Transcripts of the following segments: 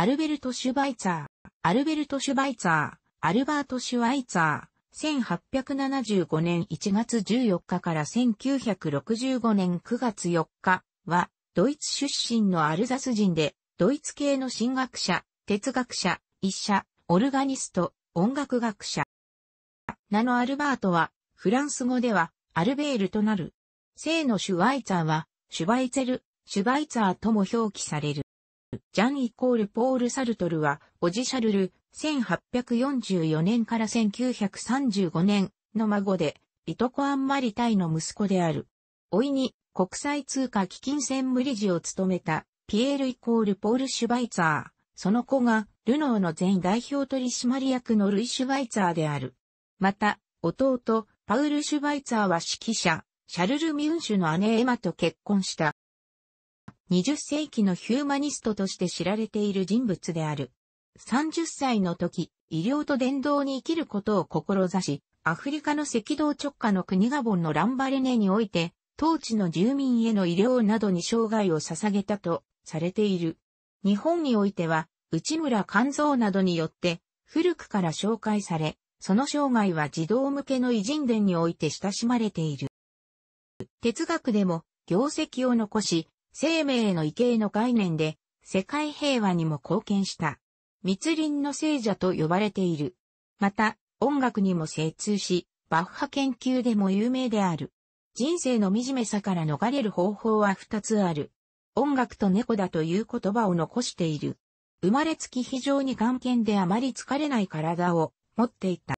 アルベルト・シュバイツァー、アルベルト・シュバイツァー、アルバート・シュワイツァー、1875年1月14日から1965年9月4日は、ドイツ出身のアルザス人で、ドイツ系の神学者、哲学者、医者、オルガニスト、音楽学者。名のアルバートは、フランス語では、アルベールとなる。姓のシュワイツァーは、シュバイツェル、シュバイツァーとも表記される。ジャンイコールポール・サルトルは、オジシャルル、1844年から1935年の孫で、いとこアンマリタイの息子である。老いに、国際通貨基金専務理事を務めた、ピエールイコールポール・シュバイツァー。その子が、ルノーの前代表取締役のルイ・シュバイツァーである。また、弟、パウル・シュバイツァーは指揮者、シャルル・ミュンシュの姉エマと結婚した。20世紀のヒューマニストとして知られている人物である。30歳の時、医療と伝道に生きることを志し、アフリカの赤道直下の国ガボンのランバレネにおいて、当地の住民への医療などに生涯を捧げたとされている。日本においては、内村勘蔵などによって古くから紹介され、その生涯は児童向けの偉人伝において親しまれている。哲学でも業績を残し、生命の異形の概念で、世界平和にも貢献した。密林の聖者と呼ばれている。また、音楽にも精通し、バッハ研究でも有名である。人生の惨めさから逃れる方法は二つある。音楽と猫だという言葉を残している。生まれつき非常に眼見であまり疲れない体を持っていた。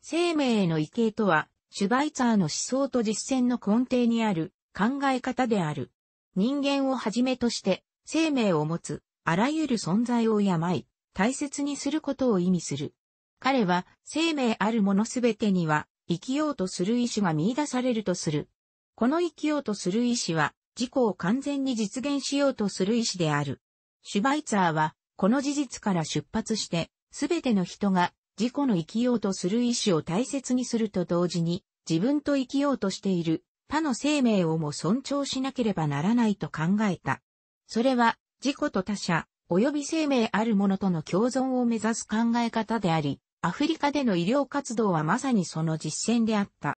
生命への異形とは、シュバイツァーの思想と実践の根底にある考え方である。人間をはじめとして生命を持つあらゆる存在を病い、大切にすることを意味する。彼は生命あるものすべてには生きようとする意志が見出されるとする。この生きようとする意志は自己を完全に実現しようとする意志である。シュバイツァーはこの事実から出発してすべての人が自己の生きようとする意志を大切にすると同時に自分と生きようとしている他の生命をも尊重しなければならないと考えた。それは、自己と他者、及び生命あるものとの共存を目指す考え方であり、アフリカでの医療活動はまさにその実践であった。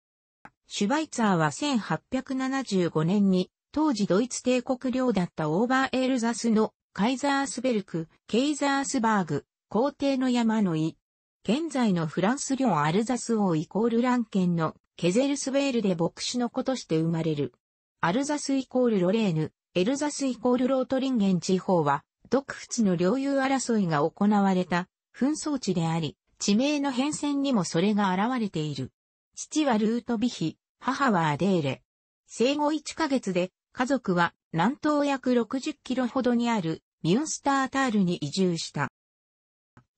シュバイツァーは1875年に、当時ドイツ帝国領だったオーバーエルザスのカイザースベルク、ケイザースバーグ、皇帝の山の井、現在のフランス領アルザス王イコールラン県のケゼルスベールで牧師の子として生まれる。アルザスイコールロレーヌ、エルザスイコールロートリンゲン地方は、独仏の領有争いが行われた紛争地であり、地名の変遷にもそれが現れている。父はルートビヒ、母はアデーレ。生後1ヶ月で、家族は南東約60キロほどにあるミュンスタータールに移住した。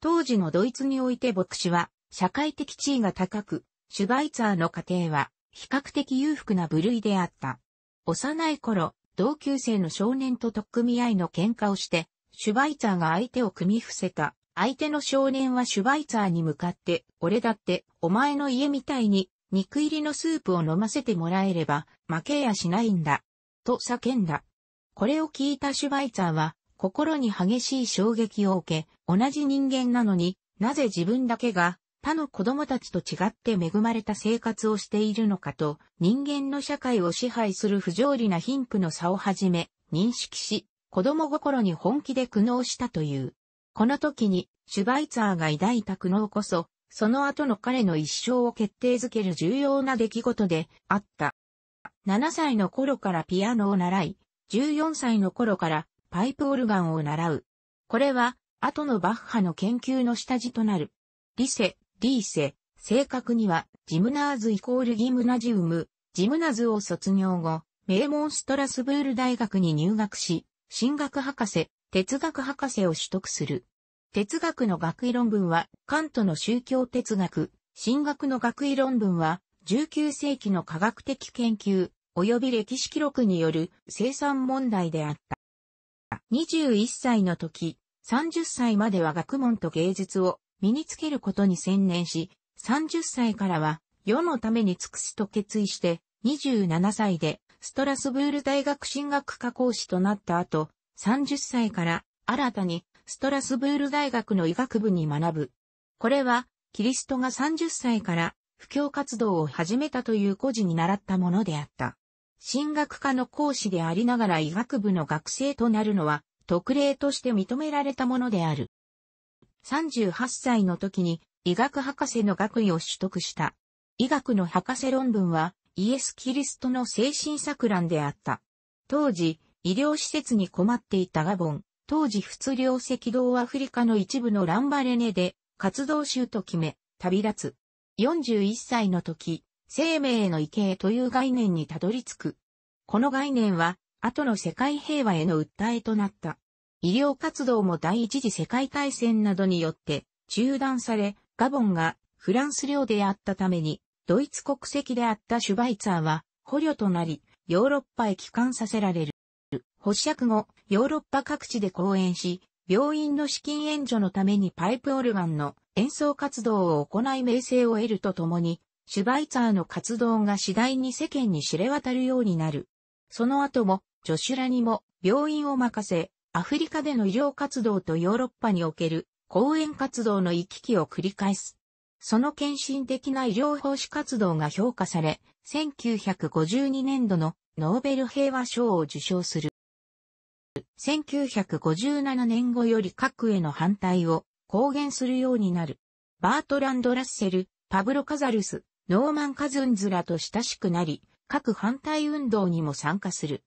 当時のドイツにおいて牧師は社会的地位が高く、シュバイツァーの家庭は比較的裕福な部類であった。幼い頃、同級生の少年と特組合の喧嘩をして、シュバイツァーが相手を組み伏せた。相手の少年はシュバイツァーに向かって、俺だって、お前の家みたいに、肉入りのスープを飲ませてもらえれば、負けやしないんだ。と叫んだ。これを聞いたシュバイツァーは、心に激しい衝撃を受け、同じ人間なのに、なぜ自分だけが、他の子供たちと違って恵まれた生活をしているのかと、人間の社会を支配する不条理な貧富の差をはじめ、認識し、子供心に本気で苦悩したという。この時に、シュバイツァーが抱いた苦悩こそ、その後の彼の一生を決定づける重要な出来事であった。7歳の頃からピアノを習い、14歳の頃からパイプオルガンを習う。これは、後のバッハの研究の下地となる。リーセ、正確には、ジムナーズイコールギムナジウム、ジムナズを卒業後、名門ストラスブール大学に入学し、進学博士、哲学博士を取得する。哲学の学位論文は、カントの宗教哲学、進学の学位論文は、19世紀の科学的研究、及び歴史記録による生産問題であった。21歳の時、30歳までは学問と芸術を身につけることに専念し、30歳からは世のために尽くすと決意して、27歳でストラスブール大学進学科講師となった後、30歳から新たにストラスブール大学の医学部に学ぶ。これは、キリストが30歳から布教活動を始めたという故事に習ったものであった。進学科の講師でありながら医学部の学生となるのは、特例として認められたものである。38歳の時に医学博士の学位を取得した。医学の博士論文はイエス・キリストの精神錯乱であった。当時、医療施設に困っていたガボン、当時仏領両赤道アフリカの一部のランバレネで活動集と決め、旅立つ。41歳の時、生命への異形という概念にたどり着く。この概念は、後の世界平和への訴えとなった。医療活動も第一次世界大戦などによって中断され、ガボンがフランス領であったために、ドイツ国籍であったシュバイツァーは捕虜となり、ヨーロッパへ帰還させられる。発釈後、ヨーロッパ各地で講演し、病院の資金援助のためにパイプオルガンの演奏活動を行い名声を得るとともに、シュバイツァーの活動が次第に世間に知れ渡るようになる。その後も、助手らにも病院を任せ、アフリカでの医療活動とヨーロッパにおける講演活動の行き来を繰り返す。その献身的な医療奉仕活動が評価され、1952年度のノーベル平和賞を受賞する。1957年後より核への反対を公言するようになる。バートランド・ラッセル、パブロ・カザルス、ノーマン・カズンズらと親しくなり、核反対運動にも参加する。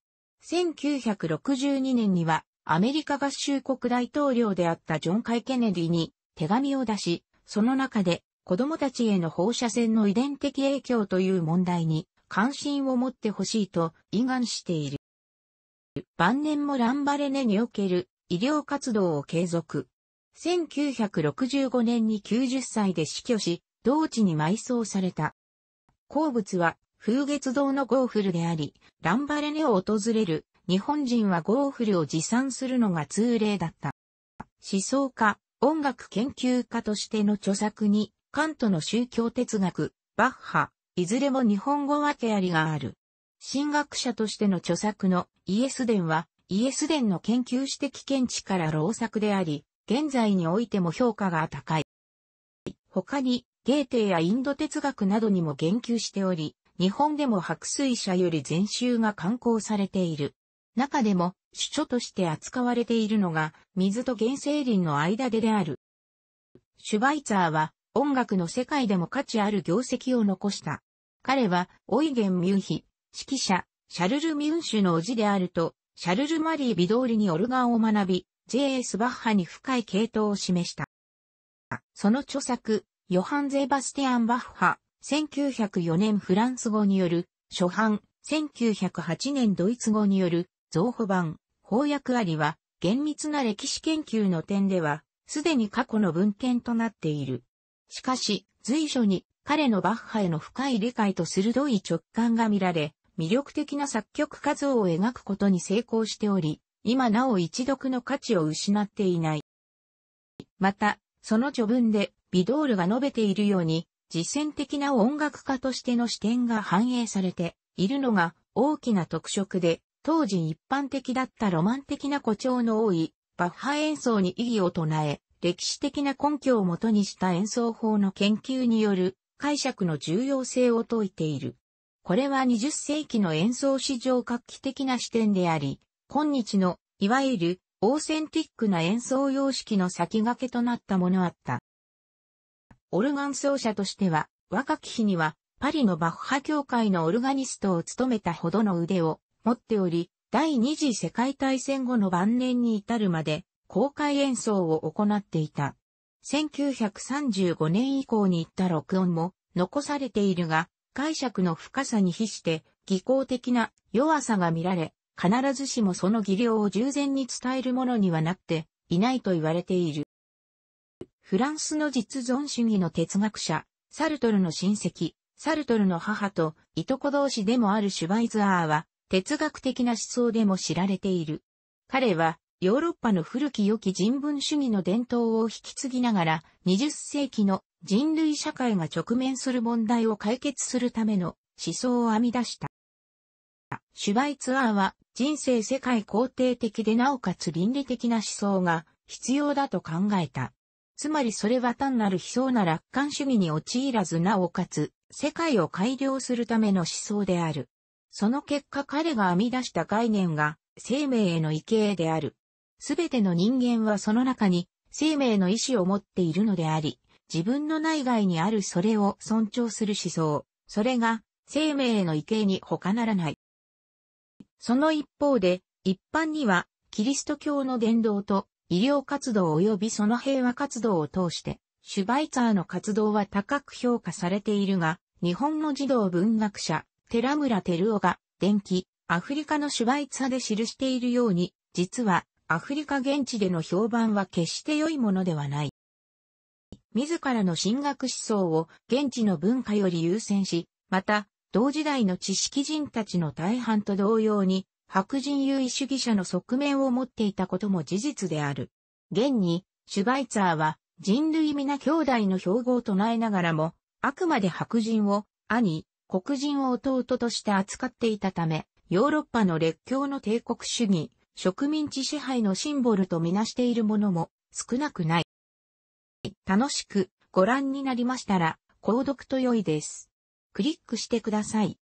1962年にはアメリカ合衆国大統領であったジョン・カイ・ケネディに手紙を出し、その中で子供たちへの放射線の遺伝的影響という問題に関心を持ってほしいと遺願している。晩年もランバレネにおける医療活動を継続。1965年に90歳で死去し、同地に埋葬された。好物は風月堂のゴーフルであり、ランバレネを訪れる日本人はゴーフルを持参するのが通例だった。思想家、音楽研究家としての著作に、カントの宗教哲学、バッハ、いずれも日本語訳ありがある。神学者としての著作のイエス伝は、イエス伝の研究史的見地から老作であり、現在においても評価が高い。他に、ゲーテやインド哲学などにも言及しており、日本でも白水社より全集が刊行されている。中でも、主著として扱われているのが、水と原生林の間でである。シュバイツァーは、音楽の世界でも価値ある業績を残した。彼は、オイゲン・ミュンヒ、指揮者、シャルル・ミュンシュの叔父であると、シャルル・マリー・ビドーリにオルガンを学び、J.S. バッハに深い系統を示した。その著作、ヨハン・ゼバスティアン・バッハ、1904年フランス語による、初版、1908年ドイツ語による、増補版、翻訳ありは、厳密な歴史研究の点では、すでに過去の文献となっている。しかし、随所に彼のバッハへの深い理解と鋭い直感が見られ、魅力的な作曲家像を描くことに成功しており、今なお一読の価値を失っていない。また、その序文で、ビドールが述べているように、実践的な音楽家としての視点が反映されているのが大きな特色で、当時一般的だったロマン的な誇張の多いバッハ演奏に異議を唱え、歴史的な根拠をもとにした演奏法の研究による解釈の重要性を説いている。これは20世紀の演奏史上画期的な視点であり、今日の、いわゆる、オーセンティックな演奏様式の先駆けとなったものあった。オルガン奏者としては、若き日には、パリのバッハ協会のオルガニストを務めたほどの腕を持っており、第二次世界大戦後の晩年に至るまで公開演奏を行っていた。1935年以降に行った録音も残されているが、解釈の深さに比して技巧的な弱さが見られ、必ずしもその技量を従前に伝えるものにはなっていないと言われている。フランスの実存主義の哲学者、サルトルの親戚、サルトルの母といとこ同士でもあるシュバイズアーは、哲学的な思想でも知られている。彼は、ヨーロッパの古き良き人文主義の伝統を引き継ぎながら、20世紀の人類社会が直面する問題を解決するための思想を編み出した。シュバイツアーは人生世界肯定的でなおかつ倫理的な思想が必要だと考えた。つまりそれは単なる悲壮な楽観主義に陥らずなおかつ世界を改良するための思想である。その結果彼が編み出した概念が生命への畏敬である。すべての人間はその中に生命の意志を持っているのであり、自分の内外にあるそれを尊重する思想、それが生命への畏敬に他ならない。その一方で、一般には、キリスト教の伝道と医療活動及びその平和活動を通して、シュバイツァーの活動は高く評価されているが、日本の児童文学者、寺村ルオが、電気、アフリカのシュバイツァで記しているように、実は、アフリカ現地での評判は決して良いものではない。自らの進学思想を現地の文化より優先し、また、同時代の知識人たちの大半と同様に、白人優位主義者の側面を持っていたことも事実である。現に、シュバイツァーは人類皆兄弟の標語を唱えながらも、あくまで白人を兄、黒人を弟として扱っていたため、ヨーロッパの列強の帝国主義、植民地支配のシンボルとみなしているものも少なくない。楽しくご覧になりましたら、購読と良いです。クリックしてください。